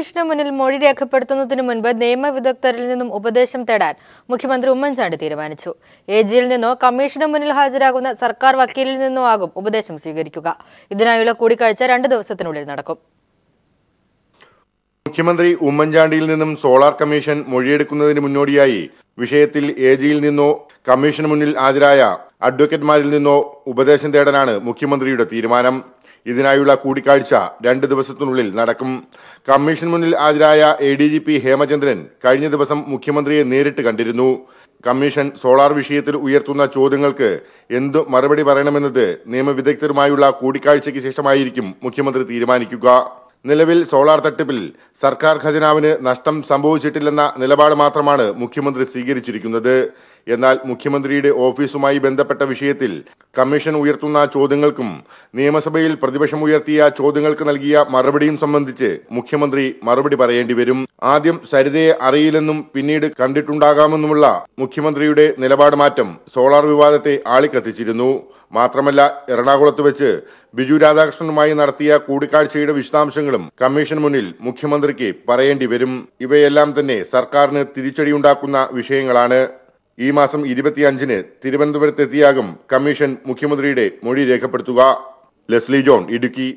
commission മുന്നിൽ മൊഴി രേഖപ്പെടുത്തുന്നതിനു മുൻപ് നിയമവിദഗ്ധരിൽ നിന്നും ഉപദേശം തേടാൻ മുഖ്യമന്ത്രി ഉമ്മൻചാണ്ടി തീരുമാനിച്ചു എ ജിയിൽ നിന്നോ കമ്മീഷന് മുന്നിൽ ഹാജരാകുന്ന സർക്കാർ വക്കീലിൽ നിന്നോ ആകും ഉപദേശം സ്വീകരിക്കുക ഇതിനായുള്ള കൂടിക്കാഴ്ച രണ്ട് ദിവസത്തിനുള്ളിൽ നടക്കും മുഖ്യമന്ത്രി ഉമ്മൻചാണ്ടിയിൽ നിന്നും സോളാർ കമ്മീഷൻ മൊഴിയെടുക്കുന്നതിന് മുന്നോടിയായി വിഷയത്തിൽ എ ജിയിൽ നിന്നോ കമ്മീഷന് മുന്നിൽ ഹാജരായ അഡ്വക്കേറ്റ്മാരിൽ നിന്നോ ഉപദേശം തേടാനാണ് മുഖ്യമന്ത്രിയുടെ തീരുമാനം ഇതിനായുള്ള കൂടിക്കാഴ്ച രണ്ട് ദിവസത്തിനുള്ളിൽ നടക്കും കമ്മീഷൻ മുന്നിൽ ഹാജരായ A D G P Hemachandran കഴിഞ്ഞ ദിവസം മുഖ്യമന്ത്രിയെ നേരിട്ട് കണ്ടിരുന്നു കമ്മീഷൻ സോളാർ വിഷയത്തിൽ ഉയർത്തുന്ന ചോദ്യങ്ങൾക്ക് എന്തു മറുപടി പറയണമെന്നത് നിയമവിദഗ്ധരുമായുള്ള കൂടിക്കാഴ്ചയ്ക്ക് ശേഷമായിരിക്കും മുഖ്യമന്ത്രി തീരുമാനിക്കുക നിലവിൽ സോളാർ തട്ടിപ്പിൽ സർക്കാർ ഖജനാവിന് നഷ്ടം സംഭവിച്ചിട്ടില്ലെന്ന നിലപാട് മാത്രമാണ് മുഖ്യമന്ത്രി സ്വീകരിച്ചിരിക്കുന്നത് എന്നാൽ മുഖ്യമന്ത്രിയുടെ ഓഫീസുമായി ബന്ധപ്പെട്ട വിഷയത്തിൽ കമ്മീഷൻ ഉയർത്തുന്ന ചോദ്യങ്ങൾക്കും നിയമസഭയിൽ പ്രതിപക്ഷം ഉയർത്തിയ ചോദ്യങ്ങൾക്ക് നൽകിയ മറുപടിയും സംബന്ധിച്ച് മുഖ്യമന്ത്രി മറുപടി പറയേണ്ടി വരും ആദ്യം സരിതയെ അറിയില്ലെന്നും പിന്നീട് കണ്ടിട്ടുണ്ടാകാമെന്നുമുള്ള മുഖ്യമന്ത്രിയുടെ നിലപാട് മാറ്റം സോളാർ വിവാദത്തെ ആളിക്കത്തിച്ചിരുന്നു മാത്രമല്ല എറണാകുളത്ത് വെച്ച് ബിജു രാധാകൃഷ്ണനുമായി നടത്തിയ കൂടിക്കാഴ്ചയുടെ വിശദാംശങ്ങളും കമ്മീഷൻ മുന്നിൽ മുഖ്യമന്ത്രിക്ക് പറയേണ്ടി വരും ഇവയെല്ലാം തന്നെ സർക്കാരിന് തിരിച്ചടിയുണ്ടാക്കുന്ന വിഷയങ്ങളാണ് ഈ മാസം ഇരുപത്തിയഞ്ചിന് തിരുവനന്തപുരത്തെത്തിയാകും കമ്മീഷൻ മുഖ്യമന്ത്രിയുടെ മൊഴി രേഖപ്പെടുത്തുക ലെസ്ലി ജോൺ ഇടുക്കി